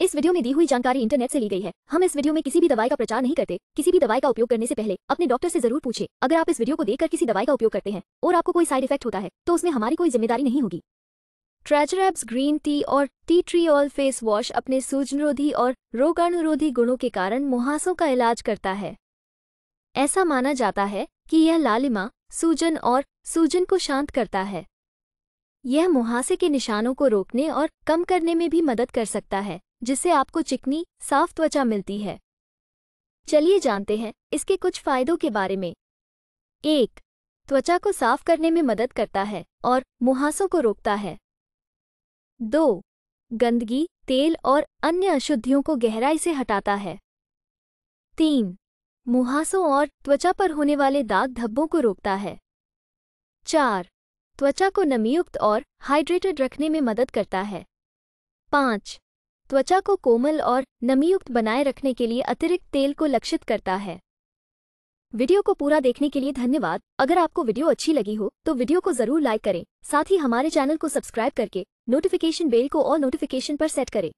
इस वीडियो में दी हुई जानकारी इंटरनेट से ली गई है हम इस वीडियो में किसी भी दवाई का प्रचार नहीं करते किसी भी दवाई का उपयोग करने से पहले अपने डॉक्टर से जरूर पूछे अगर आप इस वीडियो को देखकर किसी दवाई का उपयोग करते हैं और आपको कोई साइड इफेक्ट होता है तो उसमें हमारी कोई जिम्मेदारी नहीं होगी एप्स ग्रीन टी और tea tree oil face wash अपने सूजनरोधी और रोगाणुरोधी गुणों के कारण मुहासों का इलाज करता है ऐसा माना जाता है कि यह लालिमा सूजन और सूजन को शांत करता है यह मुहासे के निशानों को रोकने और कम करने में भी मदद कर सकता है जिससे आपको चिकनी साफ त्वचा मिलती है चलिए जानते हैं इसके कुछ फायदों के बारे में एक त्वचा को साफ करने में मदद करता है और मुहासों को रोकता है दो गंदगी तेल और अन्य अशुद्धियों को गहराई से हटाता है तीन मुहासों और त्वचा पर होने वाले दाग धब्बों को रोकता है चार त्वचा को नमीयुक्त और हाइड्रेटेड रखने में मदद करता है पाँच त्वचा को कोमल और नमीयुक्त बनाए रखने के लिए अतिरिक्त तेल को लक्षित करता है वीडियो को पूरा देखने के लिए धन्यवाद अगर आपको वीडियो अच्छी लगी हो तो वीडियो को जरूर लाइक करें साथ ही हमारे चैनल को सब्सक्राइब करके नोटिफिकेशन बेल को और नोटिफिकेशन पर सेट करें